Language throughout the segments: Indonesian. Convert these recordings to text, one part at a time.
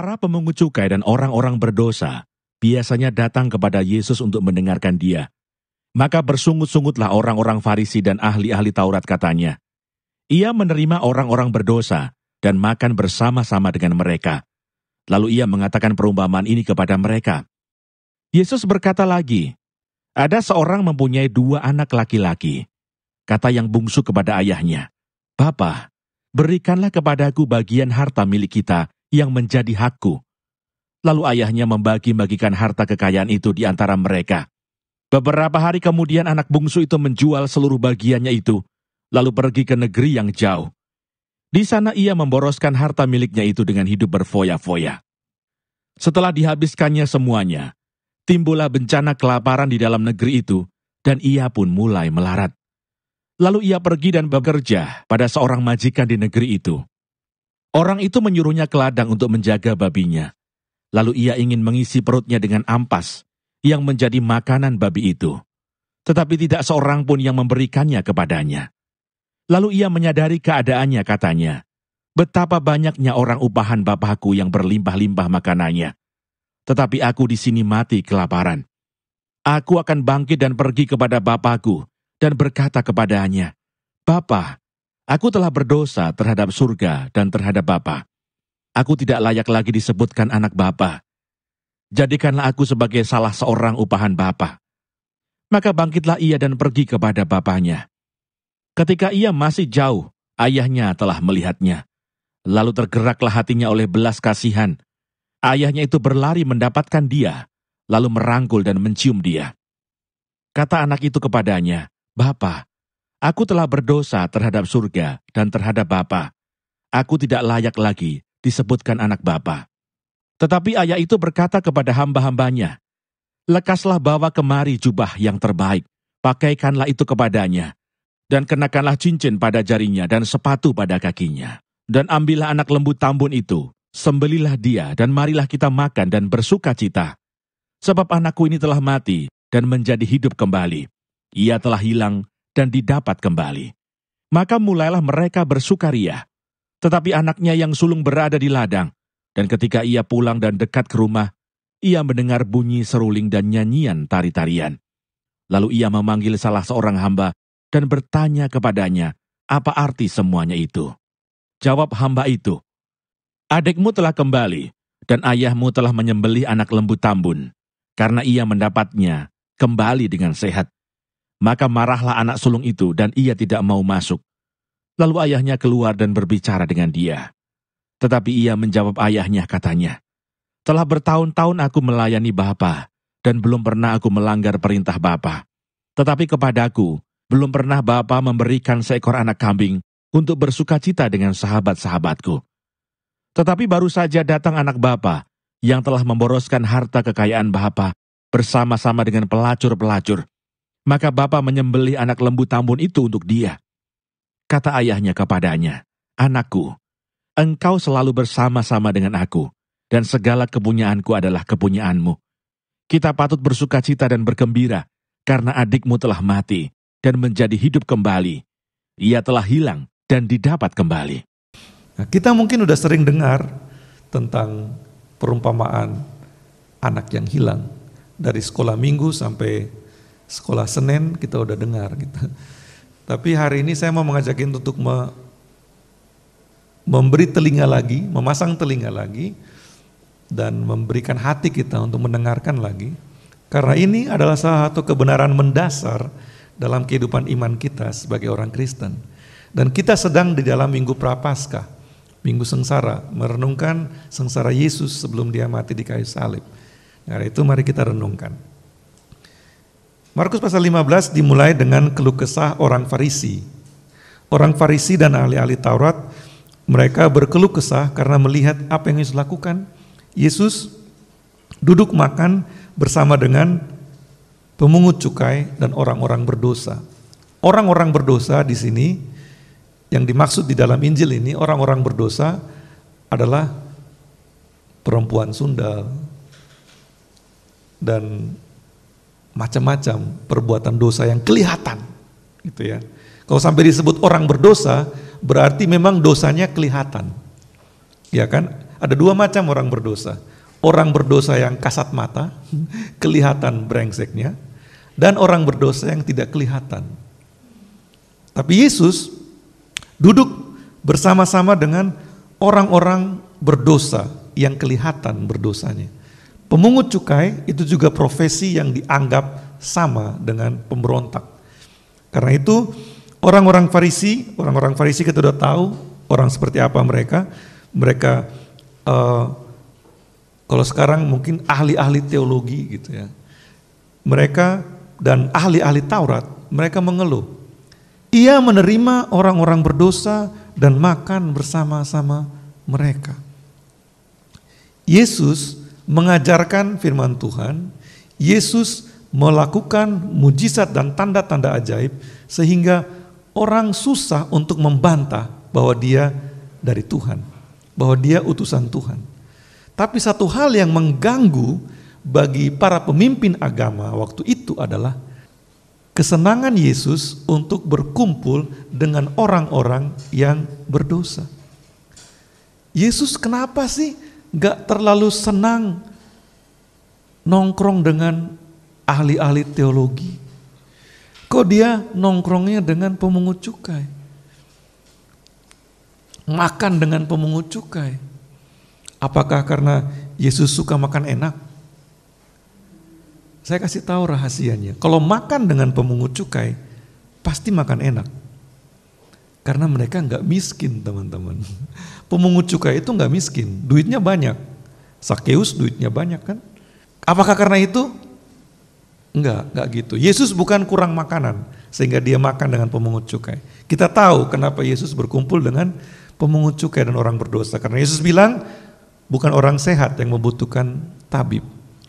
Para pemungut cukai dan orang-orang berdosa biasanya datang kepada Yesus untuk mendengarkan dia. Maka bersungut-sungutlah orang-orang Farisi dan ahli-ahli Taurat katanya. Ia menerima orang-orang berdosa dan makan bersama-sama dengan mereka. Lalu ia mengatakan perumpamaan ini kepada mereka. Yesus berkata lagi, ada seorang mempunyai dua anak laki-laki. Kata yang bungsu kepada ayahnya, Bapa, berikanlah kepadaku bagian harta milik kita yang menjadi hakku. Lalu ayahnya membagi-bagikan harta kekayaan itu di antara mereka. Beberapa hari kemudian anak bungsu itu menjual seluruh bagiannya itu, lalu pergi ke negeri yang jauh. Di sana ia memboroskan harta miliknya itu dengan hidup berfoya-foya. Setelah dihabiskannya semuanya, timbullah bencana kelaparan di dalam negeri itu, dan ia pun mulai melarat. Lalu ia pergi dan bekerja pada seorang majikan di negeri itu. Orang itu menyuruhnya ke ladang untuk menjaga babinya. Lalu ia ingin mengisi perutnya dengan ampas yang menjadi makanan babi itu. Tetapi tidak seorang pun yang memberikannya kepadanya. Lalu ia menyadari keadaannya katanya, Betapa banyaknya orang upahan bapakku yang berlimpah-limpah makanannya. Tetapi aku di sini mati kelaparan. Aku akan bangkit dan pergi kepada bapakku dan berkata kepadanya, Bapak, Aku telah berdosa terhadap surga dan terhadap Bapa. Aku tidak layak lagi disebutkan anak Bapa. Jadikanlah aku sebagai salah seorang upahan Bapa. Maka bangkitlah ia dan pergi kepada bapaknya. Ketika ia masih jauh, ayahnya telah melihatnya. Lalu tergeraklah hatinya oleh belas kasihan. Ayahnya itu berlari mendapatkan dia, lalu merangkul dan mencium dia. Kata anak itu kepadanya, "Bapak, Aku telah berdosa terhadap surga dan terhadap Bapa. Aku tidak layak lagi disebutkan anak Bapa. Tetapi ayah itu berkata kepada hamba-hambanya, Lekaslah bawa kemari jubah yang terbaik, pakaikanlah itu kepadanya, dan kenakanlah cincin pada jarinya dan sepatu pada kakinya. Dan ambillah anak lembut tambun itu, sembelilah dia, dan marilah kita makan dan bersuka cita. Sebab anakku ini telah mati dan menjadi hidup kembali. Ia telah hilang dan didapat kembali. Maka mulailah mereka bersukaria. Tetapi anaknya yang sulung berada di ladang, dan ketika ia pulang dan dekat ke rumah, ia mendengar bunyi seruling dan nyanyian tari-tarian. Lalu ia memanggil salah seorang hamba dan bertanya kepadanya, apa arti semuanya itu? Jawab hamba itu, Adikmu telah kembali, dan ayahmu telah menyembelih anak lembu tambun, karena ia mendapatnya kembali dengan sehat maka marahlah anak sulung itu dan ia tidak mau masuk. Lalu ayahnya keluar dan berbicara dengan dia. Tetapi ia menjawab ayahnya katanya, Telah bertahun-tahun aku melayani Bapa dan belum pernah aku melanggar perintah Bapa. Tetapi kepadaku, belum pernah Bapa memberikan seekor anak kambing untuk bersuka cita dengan sahabat-sahabatku. Tetapi baru saja datang anak Bapa yang telah memboroskan harta kekayaan Bapa bersama-sama dengan pelacur-pelacur maka bapa menyembelih anak lembu tambun itu untuk dia. Kata ayahnya kepadanya, Anakku, engkau selalu bersama-sama dengan aku, dan segala kepunyaanku adalah kepunyaanmu. Kita patut bersuka cita dan bergembira, karena adikmu telah mati dan menjadi hidup kembali. Ia telah hilang dan didapat kembali. Nah, kita mungkin sudah sering dengar tentang perumpamaan anak yang hilang. Dari sekolah minggu sampai sekolah Senin kita udah dengar gitu. Tapi hari ini saya mau mengajakin untuk me, memberi telinga lagi, memasang telinga lagi dan memberikan hati kita untuk mendengarkan lagi. Karena ini adalah salah satu kebenaran mendasar dalam kehidupan iman kita sebagai orang Kristen. Dan kita sedang di dalam minggu Prapaskah, minggu sengsara, merenungkan sengsara Yesus sebelum dia mati di kayu salib. Nah, itu mari kita renungkan. Markus pasal 15 dimulai dengan keluh kesah orang Farisi. Orang Farisi dan ahli-ahli Taurat mereka berkeluh kesah karena melihat apa yang Yesus lakukan. Yesus duduk makan bersama dengan pemungut cukai dan orang-orang berdosa. Orang-orang berdosa di sini yang dimaksud di dalam Injil ini orang-orang berdosa adalah perempuan sundal dan macam-macam perbuatan dosa yang kelihatan gitu ya. Kalau sampai disebut orang berdosa berarti memang dosanya kelihatan. Ya kan? Ada dua macam orang berdosa. Orang berdosa yang kasat mata, kelihatan brengseknya, dan orang berdosa yang tidak kelihatan. Tapi Yesus duduk bersama-sama dengan orang-orang berdosa yang kelihatan berdosanya. Pemungut cukai itu juga profesi yang dianggap sama dengan pemberontak. Karena itu orang-orang Farisi, orang-orang Farisi kita sudah tahu orang seperti apa mereka. Mereka uh, kalau sekarang mungkin ahli-ahli teologi gitu ya. Mereka dan ahli-ahli Taurat, mereka mengeluh. Ia menerima orang-orang berdosa dan makan bersama-sama mereka. Yesus mengajarkan firman Tuhan, Yesus melakukan mujizat dan tanda-tanda ajaib sehingga orang susah untuk membantah bahwa dia dari Tuhan, bahwa dia utusan Tuhan. Tapi satu hal yang mengganggu bagi para pemimpin agama waktu itu adalah kesenangan Yesus untuk berkumpul dengan orang-orang yang berdosa. Yesus kenapa sih gak terlalu senang nongkrong dengan ahli-ahli teologi. Kok dia nongkrongnya dengan pemungut cukai? Makan dengan pemungut cukai. Apakah karena Yesus suka makan enak? Saya kasih tahu rahasianya. Kalau makan dengan pemungut cukai, pasti makan enak. Karena mereka nggak miskin teman-teman. Pemungut cukai itu nggak miskin, duitnya banyak. Sakeus duitnya banyak kan. Apakah karena itu? Enggak, enggak gitu. Yesus bukan kurang makanan sehingga dia makan dengan pemungut cukai. Kita tahu kenapa Yesus berkumpul dengan pemungut cukai dan orang berdosa. Karena Yesus bilang bukan orang sehat yang membutuhkan tabib,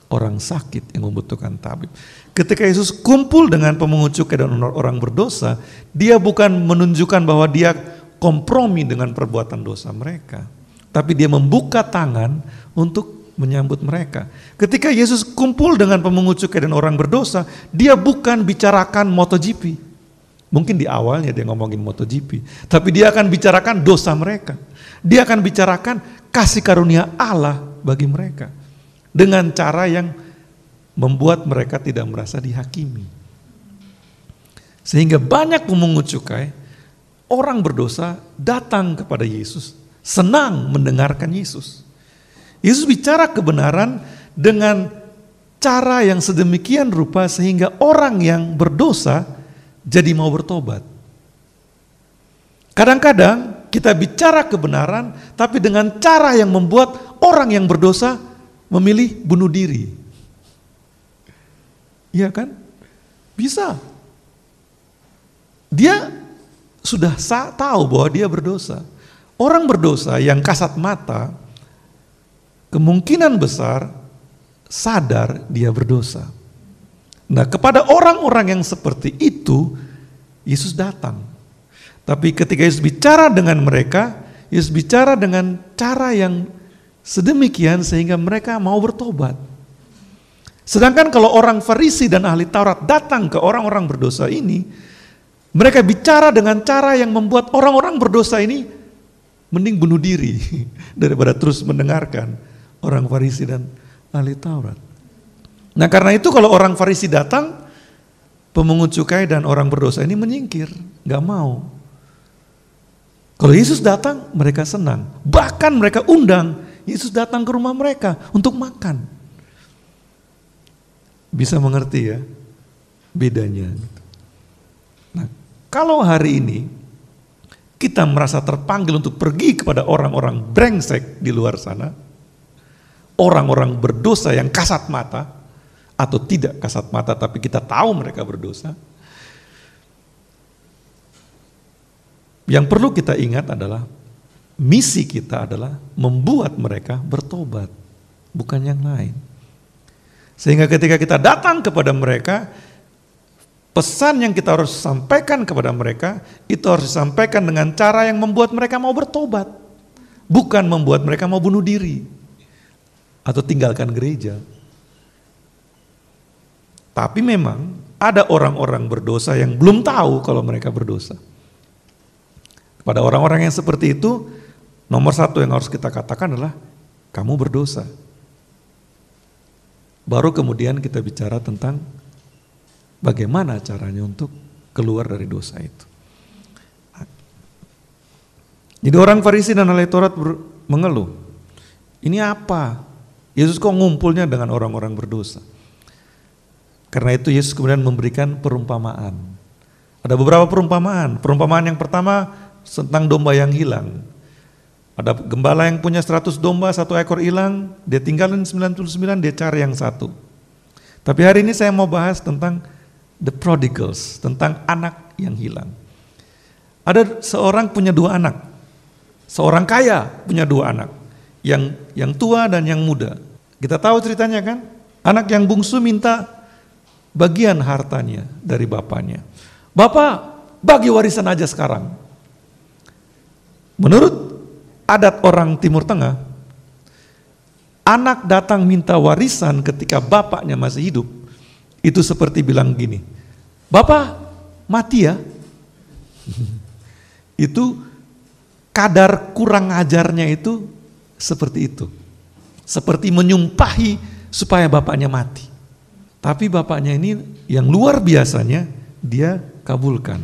orang sakit yang membutuhkan tabib. Ketika Yesus kumpul dengan pemungut cukai dan orang berdosa, dia bukan menunjukkan bahwa dia kompromi dengan perbuatan dosa mereka, tapi dia membuka tangan untuk menyambut mereka. Ketika Yesus kumpul dengan pemungut cukai dan orang berdosa, dia bukan bicarakan MotoGP. Mungkin di awalnya dia ngomongin MotoGP, tapi dia akan bicarakan dosa mereka. Dia akan bicarakan kasih karunia Allah bagi mereka dengan cara yang membuat mereka tidak merasa dihakimi. Sehingga banyak pemungut cukai, orang berdosa datang kepada Yesus, senang mendengarkan Yesus. Yesus bicara kebenaran dengan cara yang sedemikian rupa sehingga orang yang berdosa jadi mau bertobat. Kadang-kadang kita bicara kebenaran tapi dengan cara yang membuat orang yang berdosa memilih bunuh diri. Iya kan? Bisa. Dia sudah tahu bahwa dia berdosa. Orang berdosa yang kasat mata kemungkinan besar sadar dia berdosa. Nah, kepada orang-orang yang seperti itu Yesus datang. Tapi ketika Yesus bicara dengan mereka, Yesus bicara dengan cara yang sedemikian sehingga mereka mau bertobat. Sedangkan kalau orang Farisi dan ahli Taurat datang ke orang-orang berdosa ini, mereka bicara dengan cara yang membuat orang-orang berdosa ini mending bunuh diri daripada terus mendengarkan orang Farisi dan ahli Taurat. Nah karena itu kalau orang Farisi datang, pemungut cukai dan orang berdosa ini menyingkir, gak mau. Kalau Yesus datang, mereka senang. Bahkan mereka undang Yesus datang ke rumah mereka untuk makan bisa mengerti ya bedanya. Nah, kalau hari ini kita merasa terpanggil untuk pergi kepada orang-orang brengsek di luar sana, orang-orang berdosa yang kasat mata atau tidak kasat mata tapi kita tahu mereka berdosa. Yang perlu kita ingat adalah misi kita adalah membuat mereka bertobat, bukan yang lain. Sehingga ketika kita datang kepada mereka, pesan yang kita harus sampaikan kepada mereka itu harus disampaikan dengan cara yang membuat mereka mau bertobat, bukan membuat mereka mau bunuh diri atau tinggalkan gereja. Tapi memang ada orang-orang berdosa yang belum tahu kalau mereka berdosa. Kepada orang-orang yang seperti itu, nomor satu yang harus kita katakan adalah kamu berdosa. Baru kemudian kita bicara tentang bagaimana caranya untuk keluar dari dosa itu. Jadi orang Farisi dan ahli Taurat mengeluh. Ini apa? Yesus kok ngumpulnya dengan orang-orang berdosa? Karena itu Yesus kemudian memberikan perumpamaan. Ada beberapa perumpamaan. Perumpamaan yang pertama tentang domba yang hilang. Ada gembala yang punya 100 domba, satu ekor hilang, dia tinggalin 99, dia cari yang satu. Tapi hari ini saya mau bahas tentang the prodigals, tentang anak yang hilang. Ada seorang punya dua anak. Seorang kaya punya dua anak, yang yang tua dan yang muda. Kita tahu ceritanya kan? Anak yang bungsu minta bagian hartanya dari bapaknya. Bapak, bagi warisan aja sekarang. Menurut adat orang Timur Tengah, anak datang minta warisan ketika bapaknya masih hidup, itu seperti bilang gini, Bapak mati ya? itu kadar kurang ajarnya itu seperti itu. Seperti menyumpahi supaya bapaknya mati. Tapi bapaknya ini yang luar biasanya dia kabulkan.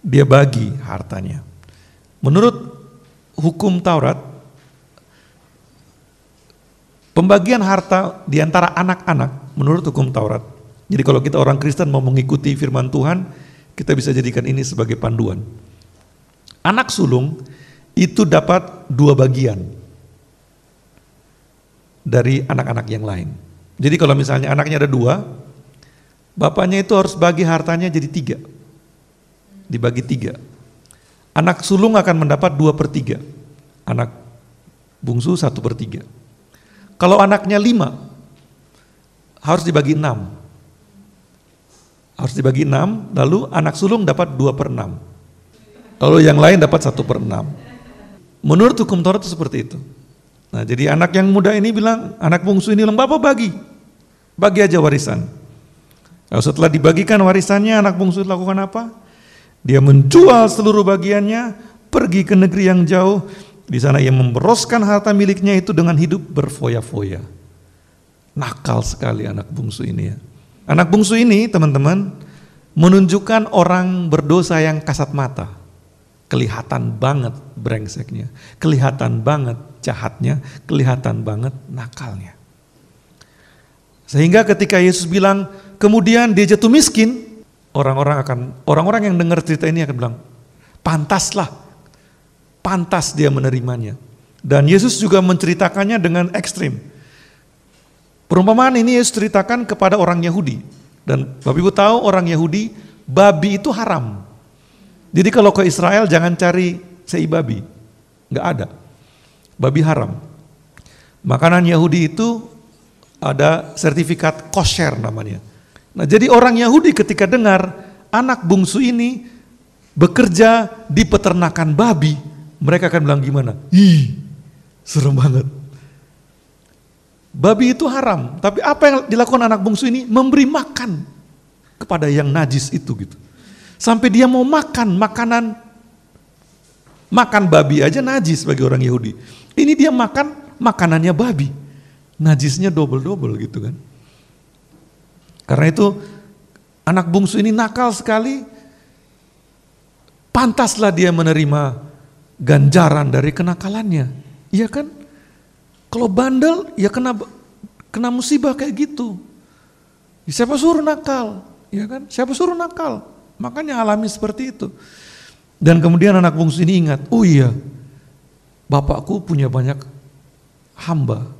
Dia bagi hartanya. Menurut hukum Taurat, pembagian harta di antara anak-anak menurut hukum Taurat. Jadi kalau kita orang Kristen mau mengikuti firman Tuhan, kita bisa jadikan ini sebagai panduan. Anak sulung itu dapat dua bagian dari anak-anak yang lain. Jadi kalau misalnya anaknya ada dua, bapaknya itu harus bagi hartanya jadi tiga. Dibagi tiga. Anak sulung akan mendapat dua per 3 Anak bungsu satu per 3 Kalau anaknya lima, harus dibagi enam. Harus dibagi enam, lalu anak sulung dapat dua per enam. Lalu yang lain dapat satu per enam. Menurut hukum Taurat itu seperti itu. Nah jadi anak yang muda ini bilang, anak bungsu ini bilang, Bapak bagi. Bagi aja warisan. Lalu nah, setelah dibagikan warisannya, anak bungsu lakukan apa? Dia menjual seluruh bagiannya, pergi ke negeri yang jauh. Di sana ia memberoskan harta miliknya itu dengan hidup berfoya-foya. Nakal sekali anak bungsu ini ya. Anak bungsu ini, teman-teman, menunjukkan orang berdosa yang kasat mata. Kelihatan banget brengseknya, kelihatan banget jahatnya, kelihatan banget nakalnya. Sehingga ketika Yesus bilang, kemudian dia jatuh miskin, orang-orang akan orang-orang yang dengar cerita ini akan bilang, pantaslah, pantas dia menerimanya. Dan Yesus juga menceritakannya dengan ekstrim. Perumpamaan ini Yesus ceritakan kepada orang Yahudi. Dan Bapak Ibu tahu orang Yahudi, babi itu haram. Jadi kalau ke Israel jangan cari sei babi. Nggak ada. Babi haram. Makanan Yahudi itu ada sertifikat kosher namanya Nah jadi orang Yahudi ketika dengar anak bungsu ini bekerja di peternakan babi, mereka akan bilang gimana? Ih, serem banget. Babi itu haram, tapi apa yang dilakukan anak bungsu ini? Memberi makan kepada yang najis itu gitu. Sampai dia mau makan makanan makan babi aja najis bagi orang Yahudi. Ini dia makan makanannya babi. Najisnya double-double gitu kan. Karena itu anak bungsu ini nakal sekali. Pantaslah dia menerima ganjaran dari kenakalannya. Iya kan? Kalau bandel ya kena kena musibah kayak gitu. Ya siapa suruh nakal? Ya kan? Siapa suruh nakal? Makanya alami seperti itu. Dan kemudian anak bungsu ini ingat, oh iya, bapakku punya banyak hamba.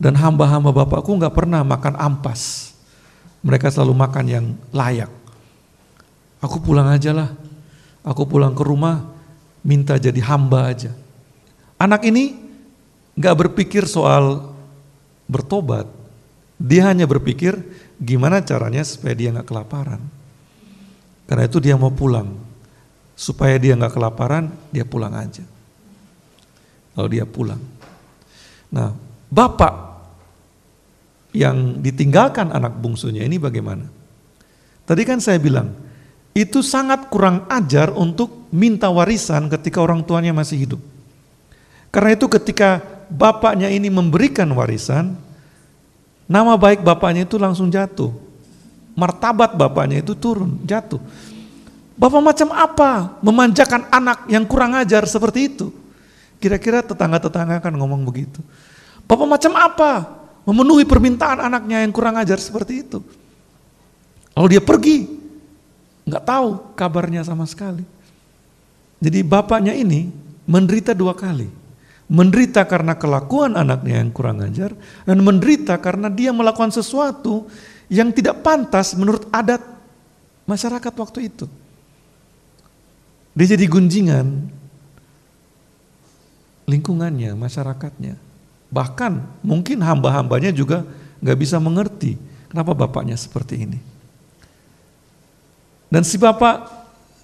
Dan hamba-hamba bapakku nggak pernah makan ampas. Mereka selalu makan yang layak. Aku pulang aja lah. Aku pulang ke rumah, minta jadi hamba aja. Anak ini gak berpikir soal bertobat. Dia hanya berpikir gimana caranya supaya dia gak kelaparan. Karena itu dia mau pulang. Supaya dia gak kelaparan, dia pulang aja. Lalu dia pulang. Nah, bapak yang ditinggalkan anak bungsunya ini bagaimana? Tadi kan saya bilang, itu sangat kurang ajar untuk minta warisan ketika orang tuanya masih hidup. Karena itu ketika bapaknya ini memberikan warisan, nama baik bapaknya itu langsung jatuh. Martabat bapaknya itu turun, jatuh. Bapak macam apa memanjakan anak yang kurang ajar seperti itu? Kira-kira tetangga-tetangga akan ngomong begitu. Bapak macam apa memenuhi permintaan anaknya yang kurang ajar seperti itu. Lalu dia pergi, nggak tahu kabarnya sama sekali. Jadi bapaknya ini menderita dua kali. Menderita karena kelakuan anaknya yang kurang ajar dan menderita karena dia melakukan sesuatu yang tidak pantas menurut adat masyarakat waktu itu. Dia jadi gunjingan lingkungannya, masyarakatnya. Bahkan mungkin hamba-hambanya juga nggak bisa mengerti kenapa bapaknya seperti ini. Dan si bapak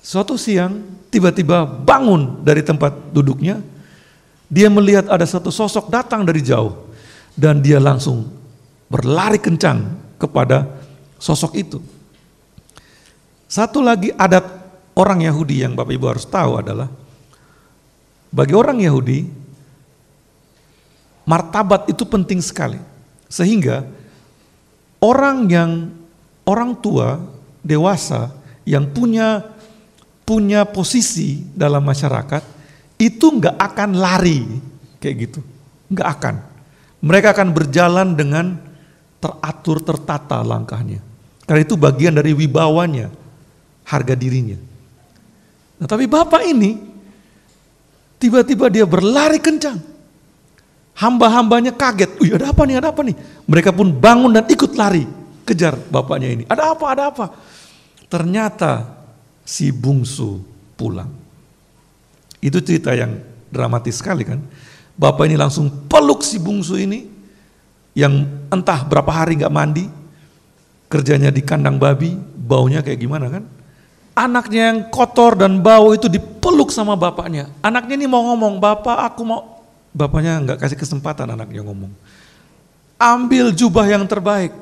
suatu siang tiba-tiba bangun dari tempat duduknya. Dia melihat ada satu sosok datang dari jauh. Dan dia langsung berlari kencang kepada sosok itu. Satu lagi adat orang Yahudi yang Bapak Ibu harus tahu adalah bagi orang Yahudi martabat itu penting sekali. Sehingga orang yang orang tua dewasa yang punya punya posisi dalam masyarakat itu nggak akan lari kayak gitu, nggak akan. Mereka akan berjalan dengan teratur tertata langkahnya. Karena itu bagian dari wibawanya, harga dirinya. Nah, tapi bapak ini tiba-tiba dia berlari kencang Hamba-hambanya kaget, wih ada apa nih, ada apa nih. Mereka pun bangun dan ikut lari, kejar bapaknya ini. Ada apa, ada apa. Ternyata si bungsu pulang. Itu cerita yang dramatis sekali kan. Bapak ini langsung peluk si bungsu ini, yang entah berapa hari nggak mandi, kerjanya di kandang babi, baunya kayak gimana kan? Anaknya yang kotor dan bau itu dipeluk sama bapaknya. Anaknya ini mau ngomong, bapak aku mau bapaknya nggak kasih kesempatan anaknya ngomong. Ambil jubah yang terbaik.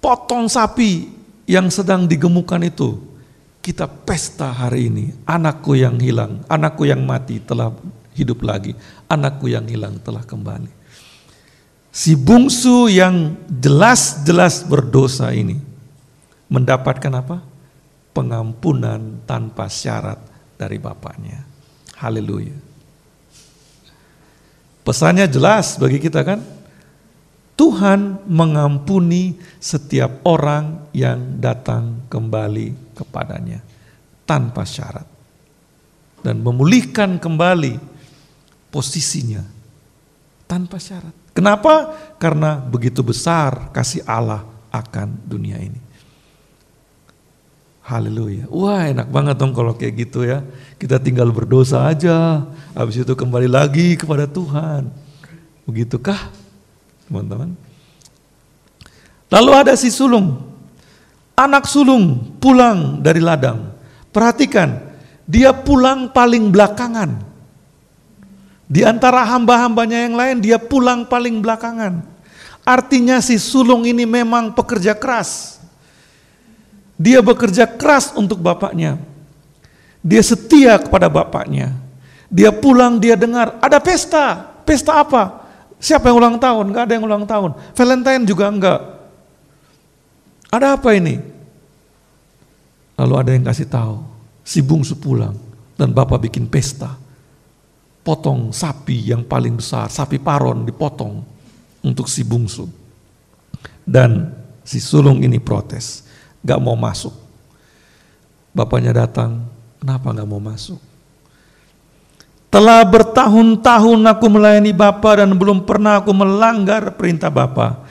Potong sapi yang sedang digemukan itu. Kita pesta hari ini. Anakku yang hilang, anakku yang mati telah hidup lagi. Anakku yang hilang telah kembali. Si bungsu yang jelas-jelas berdosa ini mendapatkan apa? Pengampunan tanpa syarat dari bapaknya. Haleluya. Pesannya jelas bagi kita kan? Tuhan mengampuni setiap orang yang datang kembali kepadanya tanpa syarat dan memulihkan kembali posisinya tanpa syarat. Kenapa? Karena begitu besar kasih Allah akan dunia ini. Haleluya. Wah enak banget dong kalau kayak gitu ya. Kita tinggal berdosa aja. Habis itu kembali lagi kepada Tuhan. Begitukah teman-teman? Lalu ada si sulung. Anak sulung pulang dari ladang. Perhatikan, dia pulang paling belakangan. Di antara hamba-hambanya yang lain, dia pulang paling belakangan. Artinya si sulung ini memang pekerja keras. Dia bekerja keras untuk bapaknya. Dia setia kepada bapaknya. Dia pulang, dia dengar, ada pesta. Pesta apa? Siapa yang ulang tahun? Gak ada yang ulang tahun. Valentine juga enggak. Ada apa ini? Lalu ada yang kasih tahu. Si bungsu pulang dan bapak bikin pesta. Potong sapi yang paling besar, sapi paron dipotong untuk si bungsu. Dan si sulung ini protes. Gak mau masuk. Bapaknya datang, kenapa gak mau masuk? Telah bertahun-tahun aku melayani Bapa dan belum pernah aku melanggar perintah Bapa.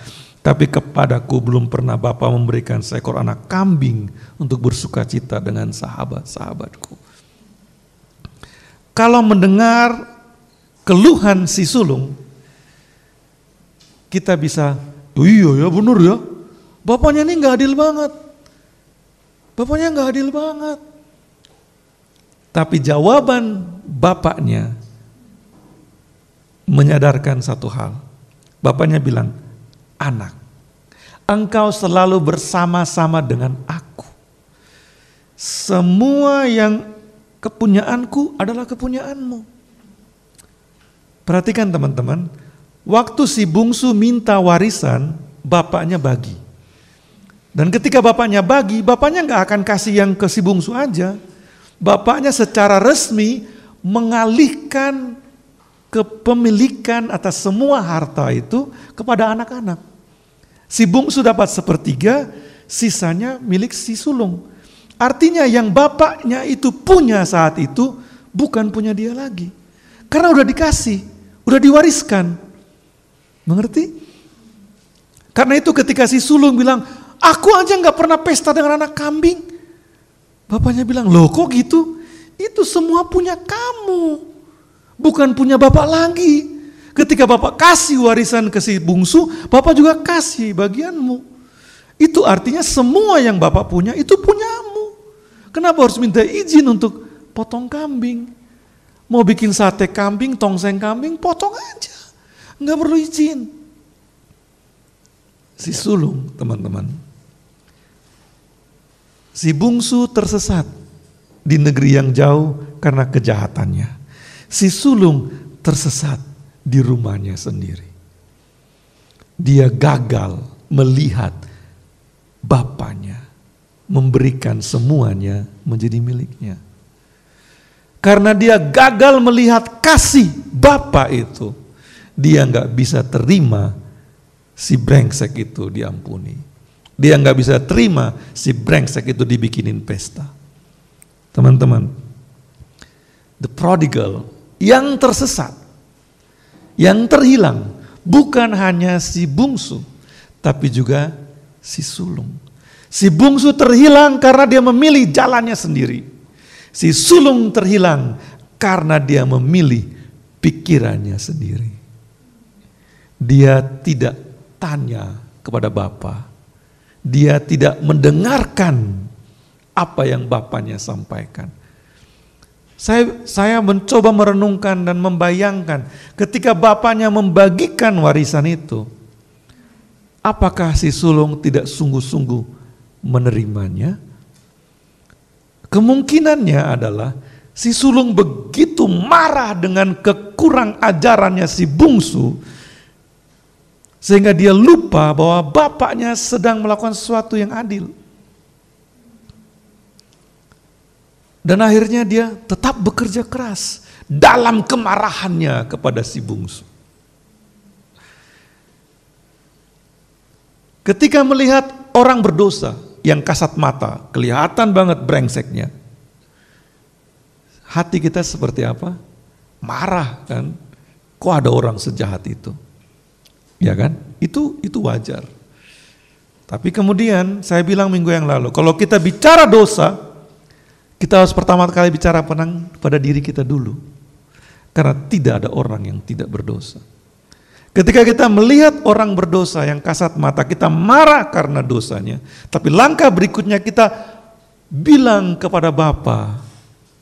Tapi kepadaku belum pernah Bapa memberikan seekor anak kambing untuk bersuka cita dengan sahabat-sahabatku. Kalau mendengar keluhan si sulung, kita bisa, oh iya ya benar ya, bapaknya ini gak adil banget. Bapaknya nggak adil banget. Tapi jawaban bapaknya menyadarkan satu hal. Bapaknya bilang, anak, engkau selalu bersama-sama dengan aku. Semua yang kepunyaanku adalah kepunyaanmu. Perhatikan teman-teman, waktu si bungsu minta warisan, bapaknya bagi. Dan ketika bapaknya bagi, bapaknya nggak akan kasih yang ke si bungsu aja. Bapaknya secara resmi mengalihkan kepemilikan atas semua harta itu kepada anak-anak. Si bungsu dapat sepertiga, sisanya milik si sulung. Artinya yang bapaknya itu punya saat itu bukan punya dia lagi. Karena udah dikasih, udah diwariskan. Mengerti? Karena itu ketika si sulung bilang, Aku aja nggak pernah pesta dengan anak kambing. Bapaknya bilang, loh kok gitu? Itu semua punya kamu. Bukan punya bapak lagi. Ketika bapak kasih warisan ke si bungsu, bapak juga kasih bagianmu. Itu artinya semua yang bapak punya itu punyamu. Kenapa harus minta izin untuk potong kambing? Mau bikin sate kambing, tongseng kambing, potong aja. Nggak perlu izin. Si sulung, teman-teman Si bungsu tersesat di negeri yang jauh karena kejahatannya. Si sulung tersesat di rumahnya sendiri. Dia gagal melihat bapaknya memberikan semuanya menjadi miliknya. Karena dia gagal melihat kasih Bapak itu, dia nggak bisa terima si brengsek itu diampuni. Dia nggak bisa terima si brengsek itu dibikinin pesta. Teman-teman, the prodigal yang tersesat, yang terhilang, bukan hanya si bungsu, tapi juga si sulung. Si bungsu terhilang karena dia memilih jalannya sendiri. Si sulung terhilang karena dia memilih pikirannya sendiri. Dia tidak tanya kepada Bapak, dia tidak mendengarkan apa yang bapaknya sampaikan. Saya, saya mencoba merenungkan dan membayangkan ketika bapaknya membagikan warisan itu, apakah si sulung tidak sungguh-sungguh menerimanya? Kemungkinannya adalah si sulung begitu marah dengan kekurang ajarannya si bungsu sehingga dia lupa bahwa bapaknya sedang melakukan sesuatu yang adil. Dan akhirnya dia tetap bekerja keras dalam kemarahannya kepada si bungsu. Ketika melihat orang berdosa yang kasat mata, kelihatan banget brengseknya. Hati kita seperti apa? Marah kan? Kok ada orang sejahat itu? Ya kan? Itu itu wajar. Tapi kemudian saya bilang minggu yang lalu, kalau kita bicara dosa, kita harus pertama kali bicara penang pada diri kita dulu. Karena tidak ada orang yang tidak berdosa. Ketika kita melihat orang berdosa yang kasat mata, kita marah karena dosanya. Tapi langkah berikutnya kita bilang kepada Bapa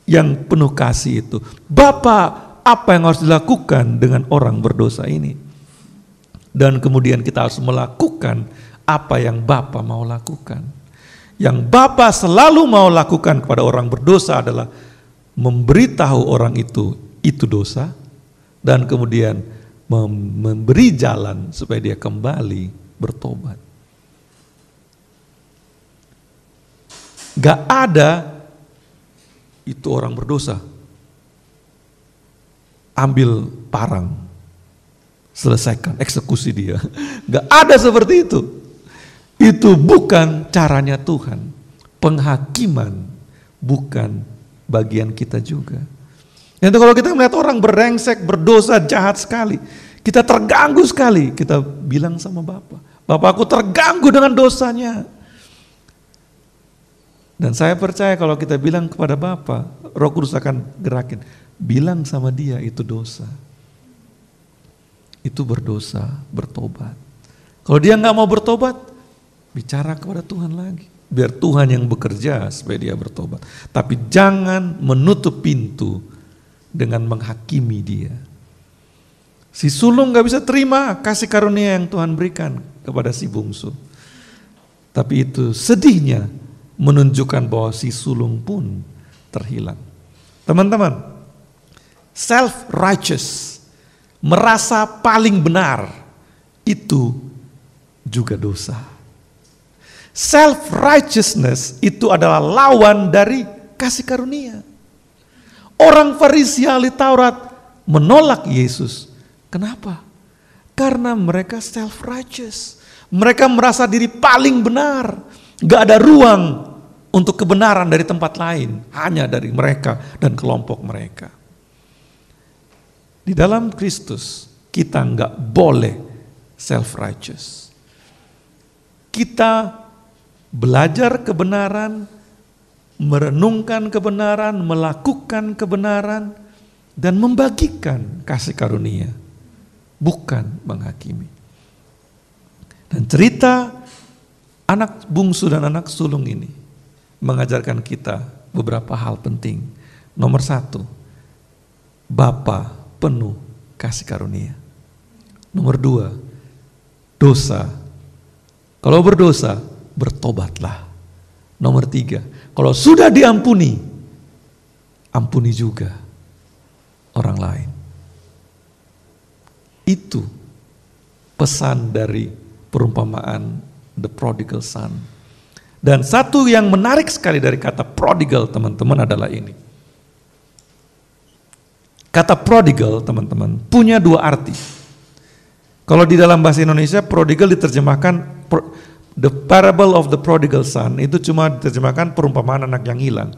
yang penuh kasih itu, Bapa, apa yang harus dilakukan dengan orang berdosa ini? Dan kemudian kita harus melakukan apa yang Bapa mau lakukan. Yang Bapa selalu mau lakukan kepada orang berdosa adalah memberitahu orang itu itu dosa dan kemudian memberi jalan supaya dia kembali bertobat. Gak ada itu orang berdosa. Ambil parang. Selesaikan, eksekusi dia. Gak ada seperti itu. Itu bukan caranya Tuhan. Penghakiman bukan bagian kita juga. Itu kalau kita melihat orang berengsek, berdosa, jahat sekali. Kita terganggu sekali. Kita bilang sama Bapak. Bapak aku terganggu dengan dosanya. Dan saya percaya kalau kita bilang kepada Bapak, roh kudus akan gerakin. Bilang sama dia itu dosa itu berdosa, bertobat. Kalau dia nggak mau bertobat, bicara kepada Tuhan lagi. Biar Tuhan yang bekerja supaya dia bertobat. Tapi jangan menutup pintu dengan menghakimi dia. Si sulung nggak bisa terima kasih karunia yang Tuhan berikan kepada si bungsu. Tapi itu sedihnya menunjukkan bahwa si sulung pun terhilang. Teman-teman, self righteous merasa paling benar, itu juga dosa. Self righteousness itu adalah lawan dari kasih karunia. Orang Farisi ahli Taurat menolak Yesus. Kenapa? Karena mereka self righteous. Mereka merasa diri paling benar. Gak ada ruang untuk kebenaran dari tempat lain. Hanya dari mereka dan kelompok mereka. Di dalam Kristus kita nggak boleh self righteous. Kita belajar kebenaran, merenungkan kebenaran, melakukan kebenaran, dan membagikan kasih karunia, bukan menghakimi. Dan cerita anak bungsu dan anak sulung ini mengajarkan kita beberapa hal penting. Nomor satu, Bapak penuh kasih karunia. Nomor dua, dosa. Kalau berdosa, bertobatlah. Nomor tiga, kalau sudah diampuni, ampuni juga orang lain. Itu pesan dari perumpamaan the prodigal son. Dan satu yang menarik sekali dari kata prodigal teman-teman adalah ini. Kata prodigal, teman-teman, punya dua arti. Kalau di dalam bahasa Indonesia, prodigal diterjemahkan the parable of the prodigal son itu cuma diterjemahkan perumpamaan anak yang hilang.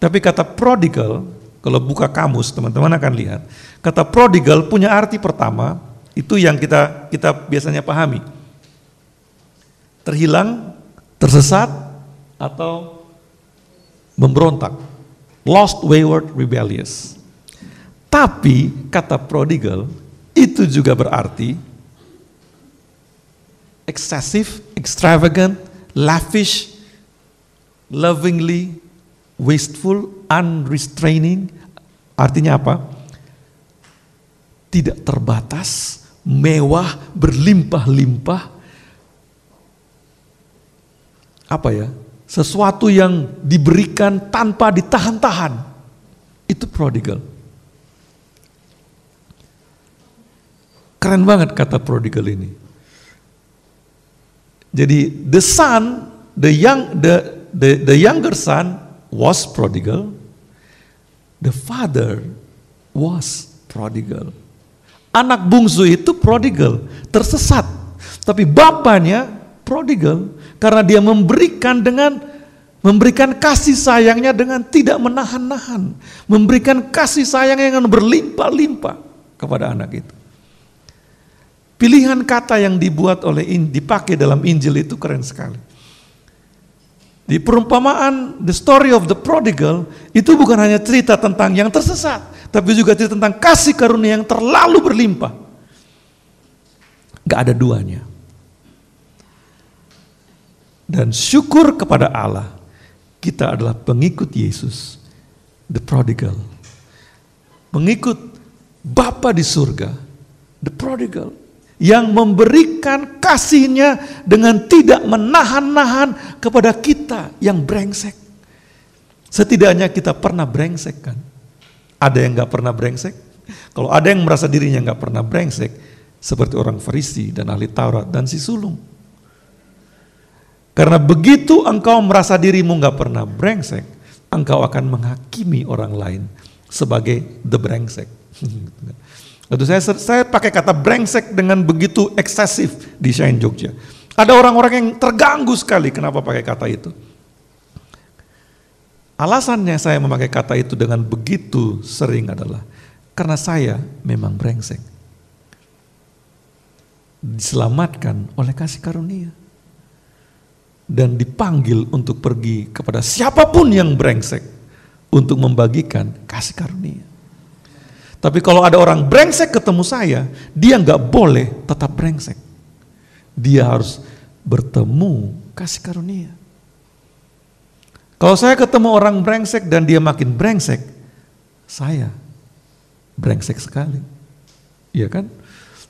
Tapi kata prodigal, kalau buka kamus, teman-teman akan lihat, kata prodigal punya arti pertama itu yang kita kita biasanya pahami. Terhilang, tersesat atau memberontak. Lost, wayward, rebellious. Tapi kata prodigal itu juga berarti excessive, extravagant, lavish, lovingly, wasteful, unrestraining. Artinya apa? Tidak terbatas, mewah, berlimpah-limpah. Apa ya? Sesuatu yang diberikan tanpa ditahan-tahan. Itu prodigal. Keren banget kata prodigal ini. Jadi the son, the young, the the, the younger son was prodigal. The father was prodigal. Anak bungsu itu prodigal, tersesat. Tapi bapaknya prodigal karena dia memberikan dengan memberikan kasih sayangnya dengan tidak menahan-nahan, memberikan kasih sayang yang berlimpah-limpah kepada anak itu. Pilihan kata yang dibuat oleh dipakai dalam Injil itu keren sekali. Di perumpamaan The Story of the Prodigal itu bukan hanya cerita tentang yang tersesat, tapi juga cerita tentang kasih karunia yang terlalu berlimpah. Gak ada duanya. Dan syukur kepada Allah, kita adalah pengikut Yesus, the prodigal. Pengikut Bapa di surga, the prodigal yang memberikan kasihnya dengan tidak menahan-nahan kepada kita yang brengsek. Setidaknya kita pernah brengsek kan? Ada yang gak pernah brengsek? Kalau ada yang merasa dirinya gak pernah brengsek, seperti orang Farisi dan ahli Taurat dan si sulung. Karena begitu engkau merasa dirimu gak pernah brengsek, engkau akan menghakimi orang lain sebagai the brengsek. Lalu saya, saya pakai kata brengsek dengan begitu eksesif di Shine Jogja. Ada orang-orang yang terganggu sekali kenapa pakai kata itu. Alasannya saya memakai kata itu dengan begitu sering adalah karena saya memang brengsek. Diselamatkan oleh kasih karunia. Dan dipanggil untuk pergi kepada siapapun yang brengsek untuk membagikan kasih karunia. Tapi kalau ada orang brengsek ketemu saya, dia nggak boleh tetap brengsek. Dia harus bertemu kasih karunia. Kalau saya ketemu orang brengsek dan dia makin brengsek, saya brengsek sekali. Iya kan?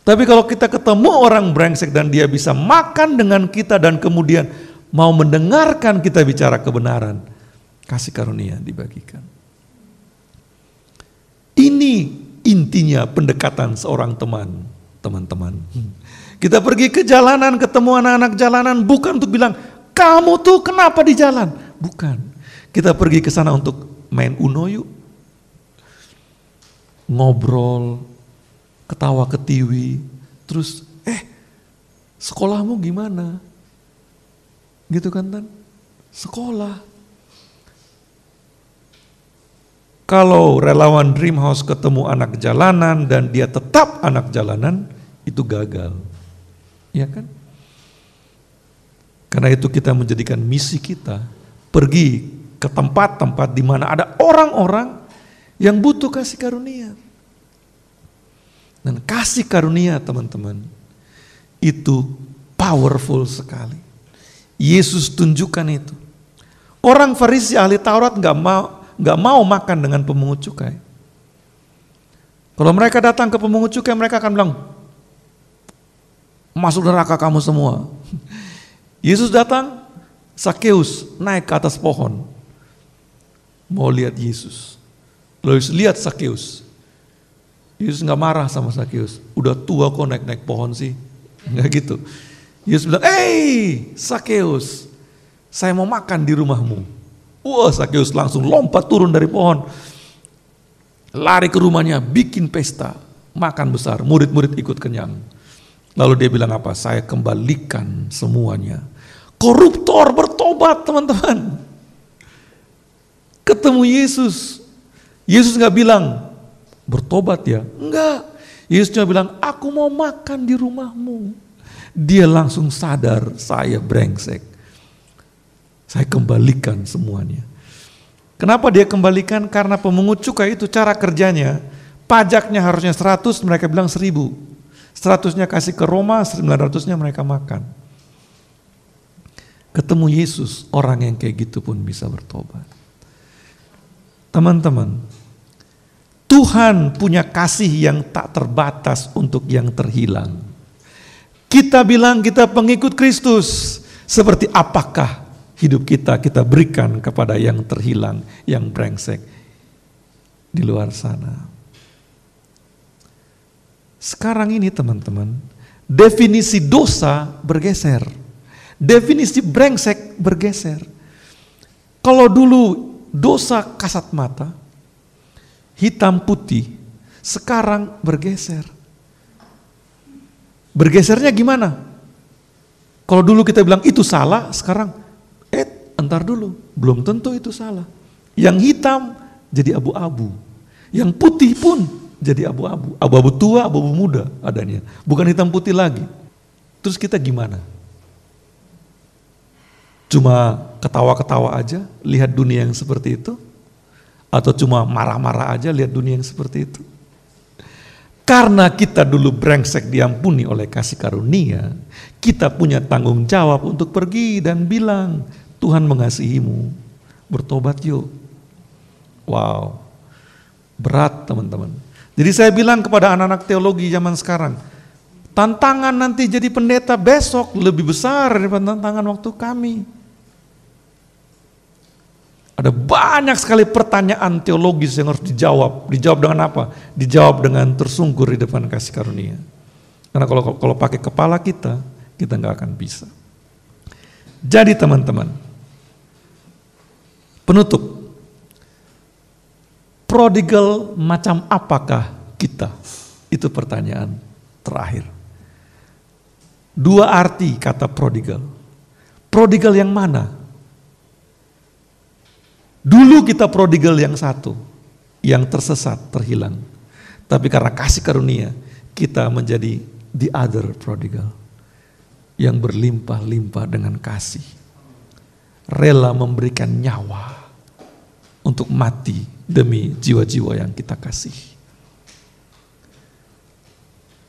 Tapi kalau kita ketemu orang brengsek dan dia bisa makan dengan kita dan kemudian mau mendengarkan kita bicara kebenaran, kasih karunia dibagikan. Ini intinya pendekatan seorang teman, teman-teman. Hmm. Kita pergi ke jalanan, ketemu anak-anak jalanan, bukan untuk bilang, kamu tuh kenapa di jalan? Bukan. Kita pergi ke sana untuk main uno yuk. Ngobrol, ketawa ketiwi, terus eh sekolahmu gimana? Gitu kan Tan? Sekolah, Kalau relawan Dream House ketemu anak jalanan dan dia tetap anak jalanan, itu gagal. Ya kan? Karena itu kita menjadikan misi kita pergi ke tempat-tempat di mana ada orang-orang yang butuh kasih karunia. Dan kasih karunia teman-teman itu powerful sekali. Yesus tunjukkan itu. Orang Farisi ahli Taurat nggak mau nggak mau makan dengan pemungut cukai. Kalau mereka datang ke pemungut cukai mereka akan bilang, masuk neraka kamu semua. Yesus datang, Sakeus naik ke atas pohon. Mau lihat Yesus. Lalu Yesus lihat Sakeus. Yesus nggak marah sama Sakeus. Udah tua kok naik-naik pohon sih. Nggak gitu. Yesus bilang, hey, Sakeus, saya mau makan di rumahmu. Wah Sakeus langsung lompat turun dari pohon. Lari ke rumahnya, bikin pesta, makan besar, murid-murid ikut kenyang. Lalu dia bilang apa? Saya kembalikan semuanya. Koruptor bertobat teman-teman. Ketemu Yesus. Yesus nggak bilang, bertobat ya. Enggak. Yesus cuma bilang, aku mau makan di rumahmu. Dia langsung sadar, saya brengsek. Saya kembalikan semuanya. Kenapa dia kembalikan? Karena pemungut cukai itu cara kerjanya. Pajaknya harusnya 100, mereka bilang 1000. 100-nya kasih ke Roma, 900-nya mereka makan. Ketemu Yesus, orang yang kayak gitu pun bisa bertobat. Teman-teman, Tuhan punya kasih yang tak terbatas untuk yang terhilang. Kita bilang kita pengikut Kristus, seperti apakah hidup kita kita berikan kepada yang terhilang, yang brengsek di luar sana. Sekarang ini teman-teman, definisi dosa bergeser. Definisi brengsek bergeser. Kalau dulu dosa kasat mata, hitam putih, sekarang bergeser. Bergesernya gimana? Kalau dulu kita bilang itu salah, sekarang entar dulu, belum tentu itu salah. Yang hitam jadi abu-abu, yang putih pun jadi abu-abu. Abu-abu tua, abu-abu muda adanya. Bukan hitam putih lagi. Terus kita gimana? Cuma ketawa-ketawa aja lihat dunia yang seperti itu? Atau cuma marah-marah aja lihat dunia yang seperti itu? Karena kita dulu brengsek diampuni oleh kasih karunia, kita punya tanggung jawab untuk pergi dan bilang, Tuhan mengasihimu. Bertobat yuk. Wow. Berat teman-teman. Jadi saya bilang kepada anak-anak teologi zaman sekarang, tantangan nanti jadi pendeta besok lebih besar daripada tantangan waktu kami. Ada banyak sekali pertanyaan teologis yang harus dijawab. Dijawab dengan apa? Dijawab dengan tersungkur di depan kasih karunia. Karena kalau kalau pakai kepala kita, kita nggak akan bisa. Jadi teman-teman, Penutup. Prodigal macam apakah kita? Itu pertanyaan terakhir. Dua arti kata prodigal. Prodigal yang mana? Dulu kita prodigal yang satu, yang tersesat, terhilang. Tapi karena kasih karunia, kita menjadi the other prodigal. Yang berlimpah-limpah dengan kasih. Rela memberikan nyawa untuk mati demi jiwa-jiwa yang kita kasih.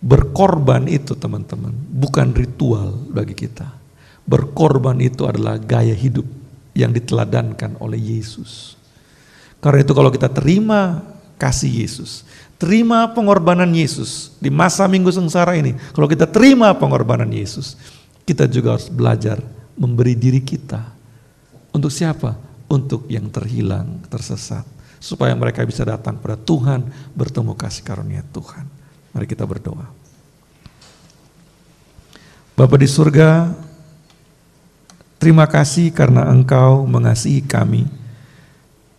Berkorban itu teman-teman bukan ritual bagi kita. Berkorban itu adalah gaya hidup yang diteladankan oleh Yesus. Karena itu kalau kita terima kasih Yesus, terima pengorbanan Yesus di masa minggu sengsara ini, kalau kita terima pengorbanan Yesus, kita juga harus belajar memberi diri kita. Untuk siapa? untuk yang terhilang, tersesat. Supaya mereka bisa datang pada Tuhan, bertemu kasih karunia Tuhan. Mari kita berdoa. Bapa di surga, terima kasih karena Engkau mengasihi kami.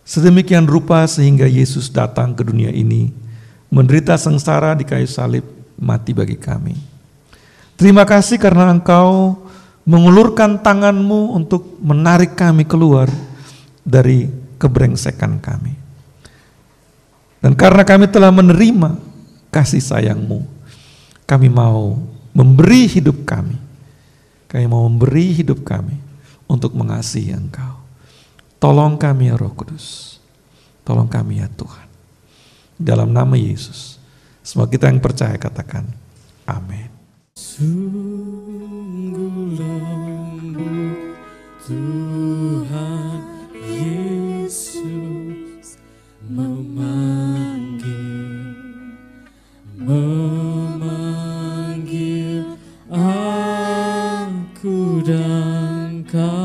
Sedemikian rupa sehingga Yesus datang ke dunia ini, menderita sengsara di kayu salib, mati bagi kami. Terima kasih karena Engkau mengulurkan tanganmu untuk menarik kami keluar dari kebrengsekan kami. Dan karena kami telah menerima kasih sayangmu, kami mau memberi hidup kami. Kami mau memberi hidup kami untuk mengasihi engkau. Tolong kami ya Roh Kudus. Tolong kami ya Tuhan. Dalam nama Yesus. Semua kita yang percaya katakan. Amin. Sungguh lembut Tuhan. memanggil aku dan kau